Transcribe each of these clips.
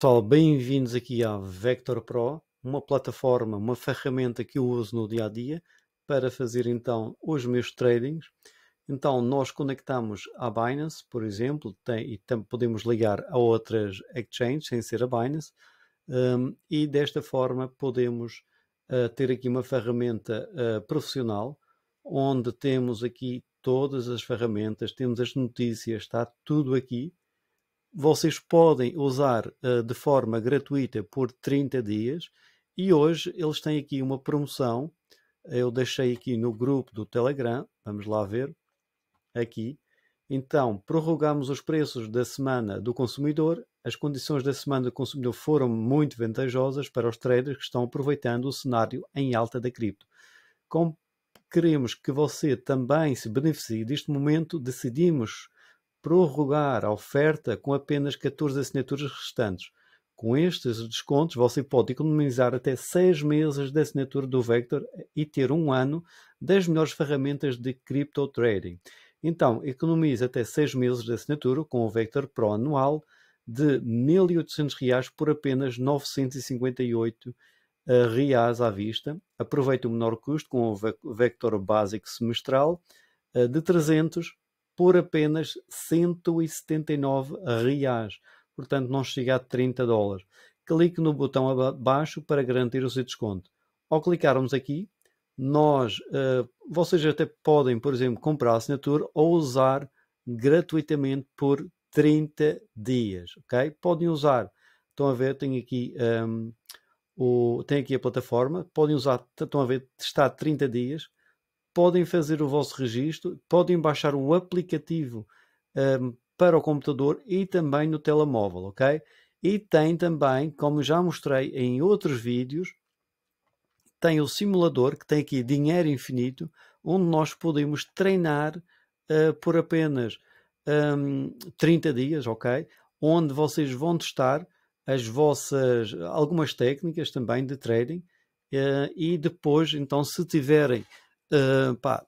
Pessoal, bem-vindos aqui à Vector Pro, uma plataforma, uma ferramenta que eu uso no dia a dia para fazer então os meus tradings. Então, nós conectamos à Binance, por exemplo, tem, e tam, podemos ligar a outras exchanges sem ser a Binance, um, e desta forma podemos uh, ter aqui uma ferramenta uh, profissional onde temos aqui todas as ferramentas, temos as notícias, está tudo aqui vocês podem usar uh, de forma gratuita por 30 dias e hoje eles têm aqui uma promoção. Eu deixei aqui no grupo do Telegram, vamos lá ver, aqui. Então, prorrogamos os preços da semana do consumidor. As condições da semana do consumidor foram muito vantajosas para os traders que estão aproveitando o cenário em alta da cripto. Como queremos que você também se beneficie deste momento, decidimos prorrogar a oferta com apenas 14 assinaturas restantes. Com estes descontos, você pode economizar até 6 meses da assinatura do Vector e ter um ano das melhores ferramentas de crypto trading. Então, economize até 6 meses de assinatura com o Vector Pro anual de 1.800 reais por apenas 958 eh, reais à vista. Aproveite o menor custo com o Vector básico semestral eh, de 300 por apenas 179 reais. Portanto, não chega a 30 dólares. Clique no botão abaixo para garantir o seu desconto. Ao clicarmos aqui, nós, uh, vocês até podem, por exemplo, comprar a assinatura ou usar gratuitamente por 30 dias, ok? Podem usar, estão a ver, tem aqui, um, ehm, o, tem aqui a plataforma, podem usar, estão a ver, está 30 dias, podem fazer o vosso registro, podem baixar o aplicativo um, para o computador e também no telemóvel, ok? E tem também, como já mostrei em outros vídeos, tem o simulador que tem aqui dinheiro infinito, onde nós podemos treinar uh, por apenas um, 30 dias, ok? Onde vocês vão testar as vossas algumas técnicas também de trading uh, e depois, então, se tiverem uh, pá,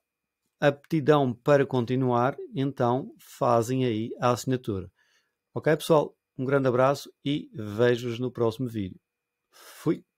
aptidão para continuar, então fazem aí a assinatura. Ok, pessoal? Um grande abraço e vejo-vos no próximo vídeo. Fui!